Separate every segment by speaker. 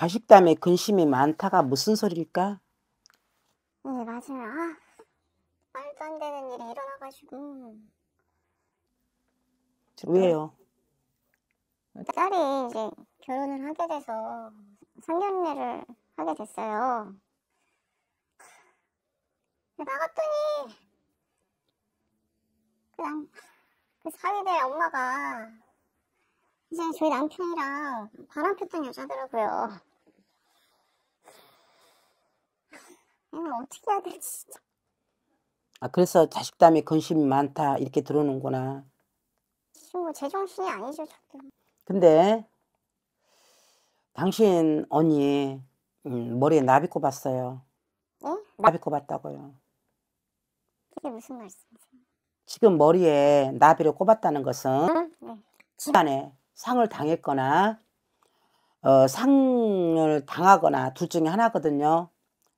Speaker 1: 자식담에 근심이 많다가 무슨 소릴까?
Speaker 2: 네 맞아요. 아, 말도 안 되는 일이 일어나가지고. 왜요? 그 딸이 이제 결혼을 하게 돼서 상견례를 하게 됐어요. 나갔더니 그냥 그, 그 사위들 엄마가 이제 저희 남편이랑 바람 폈던 여자더라고요. 음, 어떻게 해야 되지, 진짜.
Speaker 1: 아, 그래서 자식담에 근심이 많다, 이렇게 들어오는구나.
Speaker 2: 지금 제정신이 아니죠, 자꾸.
Speaker 1: 근데, 당신 언니, 음, 머리에 나비 꼽았어요. 네? 나비 꼽았다고요.
Speaker 2: 그게 무슨 말씀이세요?
Speaker 1: 지금 머리에 나비를 꼽았다는 것은 네. 집안에 상을 당했거나 어, 상을 당하거나 둘 중에 하나거든요.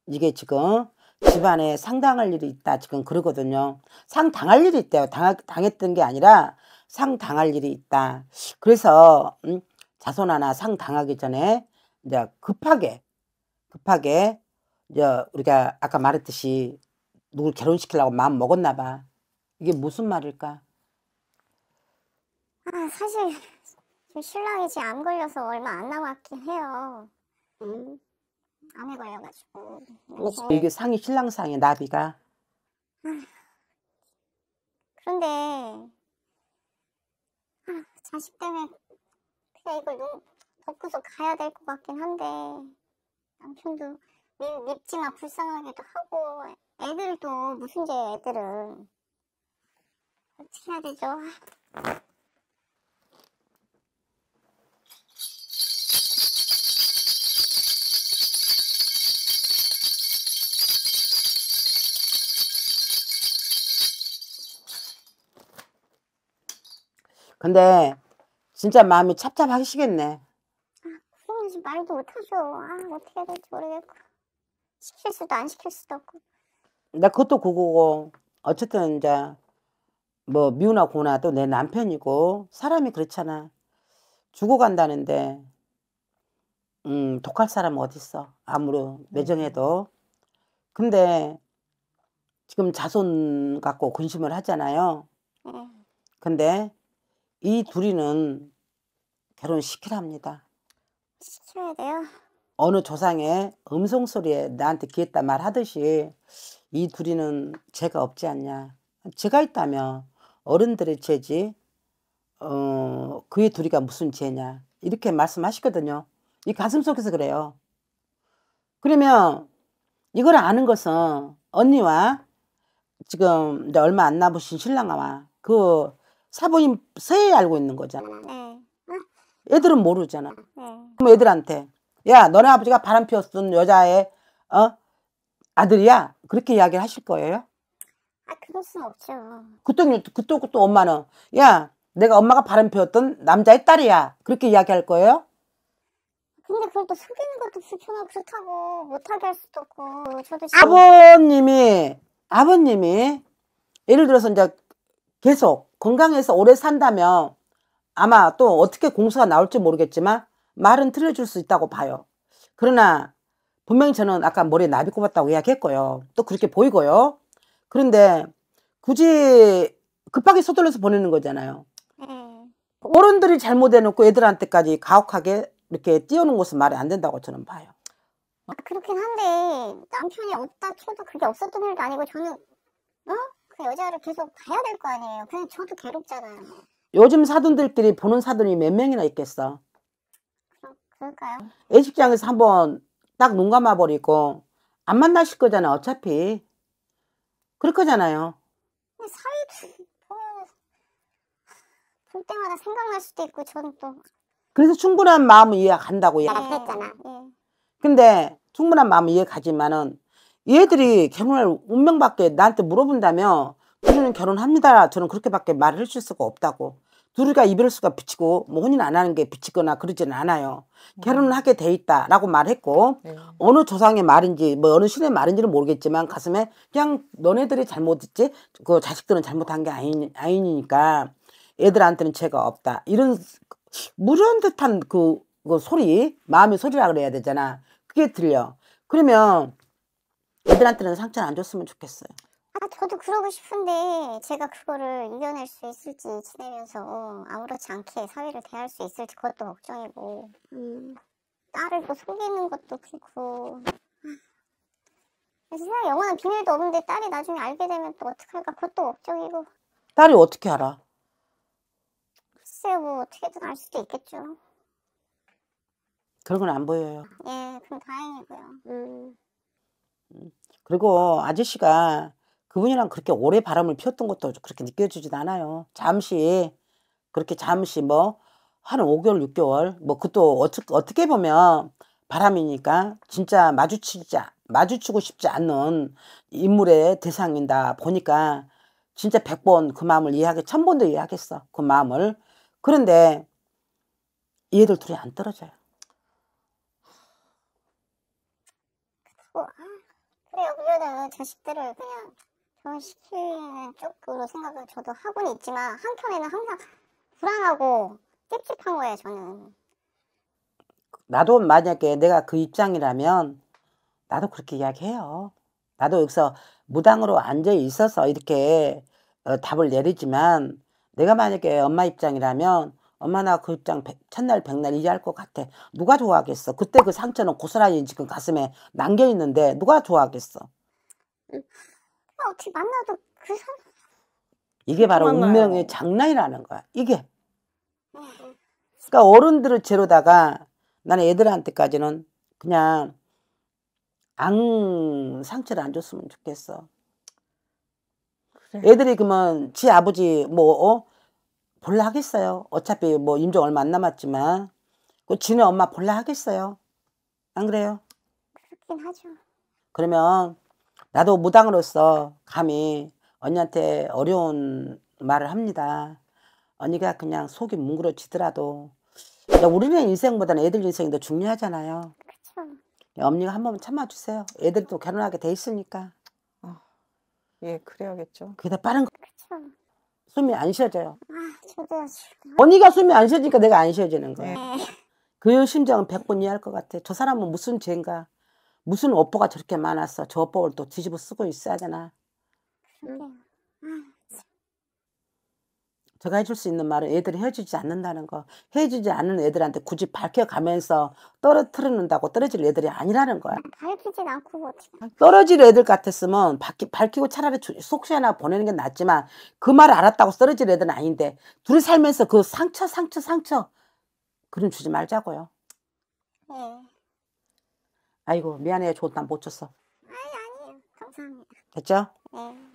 Speaker 1: 이게 지금 집안에 상당할 일이 있다 지금 그러거든요 상당할 일이 있대요 당, 당했던 게 아니라 상당할 일이 있다 그래서 음, 자손 하나 상당하기 전에 이제 급하게 급하게 이제 우리가 아까 말했듯이 누굴 결혼시키려고 마음 먹었나 봐 이게 무슨 말일까
Speaker 2: 아 사실 지금 신랑이 지금 암 걸려서 얼마 안 남았긴 해요 음. 암에 걸려가지고 이게 상이
Speaker 1: 신랑상이 나비가
Speaker 2: 아, 그런데 아, 자식 때문에 그냥 이걸 눈 덮고서 가야 될 것 같긴 한데 남편도 밉지마 불쌍하기도 하고 애들도 무슨 죄 애들은 어떻게 해야 되죠?
Speaker 1: 근데 진짜 마음이 찹찹하시겠네.
Speaker 2: 지 말도 못하죠. 아, 어떻게 해야 될지 모르겠고. 시킬 수도 안 시킬 수도 없고.
Speaker 1: 나 그것도 그거고. 어쨌든 이제 뭐 미우나 고나 또내 남편이고 사람이 그렇잖아. 죽어간다는데 음, 독할 사람 어딨어. 아무로 매정해도. 음. 근데 지금 자손 갖고 근심을 하잖아요. 네. 근데 이 둘이는 결혼시키랍니다.
Speaker 2: 시켜야 돼요.
Speaker 1: 어느 조상의 음성 소리에 나한테 귀했다 말하듯이 이 둘이는 죄가 없지 않냐. 죄가 있다면 어른들의 죄지 어, 그의 둘이가 무슨 죄냐 이렇게 말씀하시거든요. 이 가슴 속에서 그래요. 그러면 이걸 아는 것은 언니와 지금 이제 얼마 안 남으신 신랑과 그 사부님새 알고 있는 거잖아. 음. 네. 애들은 모르잖아. 네. 그럼 애들한테 야 너네 아버지가 바람 피웠던 여자의 어 아들이야 그렇게 이야기를 하실 거예요?
Speaker 2: 아 그럴 순 없죠.
Speaker 1: 그때 그때 또 엄마는 야 내가 엄마가 바람 피웠던 남자의 딸이야 그렇게 이야기할 거예요?
Speaker 2: 근데 그걸 또숨기는 것도 불편하고 고 못하게 할 수도 없고 저도
Speaker 1: 아버님이 아버님이 예를 들어서 이제 계속 건강해서 오래 산다면 아마 또 어떻게 공수가 나올지 모르겠지만 말은 틀려줄 수 있다고 봐요. 그러나 분명히 저는 아까 머리에 나비 꼽았다고 이야기했고요. 또 그렇게 보이고요. 그런데 굳이 급하게 서둘러서 보내는 거잖아요. 음. 어른들이 잘못해놓고 애들한테까지 가혹하게 이렇게 띄우는 것은 말이 안 된다고 저는 봐요.
Speaker 2: 아, 그렇긴 한데 남편이 없디다 쳐도 그게 없었던 일도 아니고 저는 어? 그러니까 여자를 계속 봐야 될 거 아니에요. 그냥 저도 괴롭잖아요. 뭐.
Speaker 1: 요즘 사돈들끼리 보는 사돈이 몇 명이나 있겠어? 그럴까요 예식장에서 한번 딱 눈 감아버리고 안 만나실 거잖아 어차피 그럴 거잖아요.
Speaker 2: 근데 사이 보면 볼 때마다 생각날 수도 있고 저는 또
Speaker 1: 그래서 충분한 마음을 이해한다고 얘기했잖아. 네. 예. 근데 충분한 마음을 이해가지만은 얘들이 결혼할 운명밖에 나한테 물어본다면 우리는 결혼합니다. 저는 그렇게밖에 말을 해줄 수가 없다고. 둘이가 이별수가 비치고 뭐 혼인 안 하는 게 비치거나 그러지는 않아요. 음. 결혼을 하게 돼 있다라고 말했고 네. 어느 조상의 말인지 뭐 어느 신의 말인지는 모르겠지만 가슴에 그냥 너네들이 잘못했지 그 자식들은 잘못한 게 아니, 아니니까 애들한테는 죄가 없다 이런 무한 듯한 그, 그 소리 마음의 소리라 그래야 되잖아 그게 들려 그러면 애들한테는 상처는 안 줬으면 좋겠어요.
Speaker 2: 아, 저도 그러고 싶은데 제가 그거를 이겨낼 수 있을지 지내면서 아무렇지 않게 사회를 대할 수 있을지 그것도 걱정이고 음, 딸을 뭐 속이는 것도 그렇고 세상에 아. 영원한 비밀도 없는데 딸이 나중에 알게 되면 또 어떡할까 그것도 걱정이고
Speaker 1: 딸이 어떻게 알아?
Speaker 2: 글쎄 요뭐 어떻게든 알 수도 있겠죠
Speaker 1: 그런 건 안 보여요.
Speaker 2: 예, 그럼 다행이고요. 음.
Speaker 1: 그리고 아저씨가 그분이랑 그렇게 오래 바람을 피웠던 것도 그렇게 느껴지지도 않아요. 잠시 그렇게 잠시 뭐 한 5개월, 6개월 뭐 그것도 어떻게 어떻게 보면 바람이니까 진짜 마주치자 마주치고 싶지 않는 인물의 대상이다 보니까 진짜 100번 그 마음을 이해하게 1000번도 이해하겠어. 그 마음을. 그런데 얘들 둘이 안 떨어져요.
Speaker 2: 그래요. 그러다가 자식들을 그냥 결혼시키는 쪽으로 생각을 저도 하고는 있지만 한켠에는 항상 불안하고 찝찝한 거예요. 저는.
Speaker 1: 나도 만약에 내가 그 입장이라면 나도 그렇게 이야기해요. 나도 여기서 무당으로 앉아 있어서 이렇게 어, 답을 내리지만 내가 만약에 엄마 입장이라면 엄마 나그 입장 첫날 백날 이해할 것 같아. 누가 좋아하겠어. 그때 그 상처는 고스란히 지금 가슴에 남겨 있는데 누가 좋아하겠어.
Speaker 2: 응. 음, 어떻게 만나도 그
Speaker 1: 사람. 이게 바로 운명의 장난이라는 거야. 이게. 어, 어. 그러니까 어른들을 제로다가 나는 애들한테까지는 그냥 앙 상처를 안 줬으면 좋겠어. 그래. 애들이 그러면 지 아버지 뭐 어? 볼라 하겠어요. 어차피 뭐 임종 얼마 안 남았지만 그지는 엄마 볼라 하겠어요. 안 그래요? 그렇긴 하죠. 그러면 나도 무당으로서 감히 언니한테 어려운 말을 합니다. 언니가 그냥 속이 뭉그러지더라도 야, 우리네 인생보다는 애들 인생이 더 중요하잖아요. 그렇죠. 언니가 한 번만 참아주세요. 애들도 결혼하게 돼 있으니까. 어. 예, 그래야겠죠. 그게 더 빠른 거. 그렇죠. 숨이 안 쉬어져요. 아, 저도 언니가 숨이 안 쉬어지니까 내가 안 쉬어지는 거예 네. 그 심정은 100번 이해할 것 같아. 저 사람은 무슨 죄인가? 무슨 오퍼가 저렇게 많았어? 저 오퍼를 또 뒤집어 쓰고 있어야 되나? 네. 제가 해줄 수 있는 말은 애들이 헤어지지 않는다는 거 헤어지지 않는 애들한테 굳이 밝혀가면서 떨어뜨리는다고 떨어질 애들이 아니라는 거야 음,
Speaker 2: 밝히진 않고 뭐 떨어질
Speaker 1: 애들 같았으면 밝히, 밝히고 차라리 속시하나 보내는 게 낫지만 그 말을 알았다고 떨어질 애들은 아닌데 둘이 살면서 그 상처 상처 상처 그런 주지 말자고요 네 아이고 미안해요 좋다 못 쳤어
Speaker 2: 아니 아니 감사합니다 됐죠? 네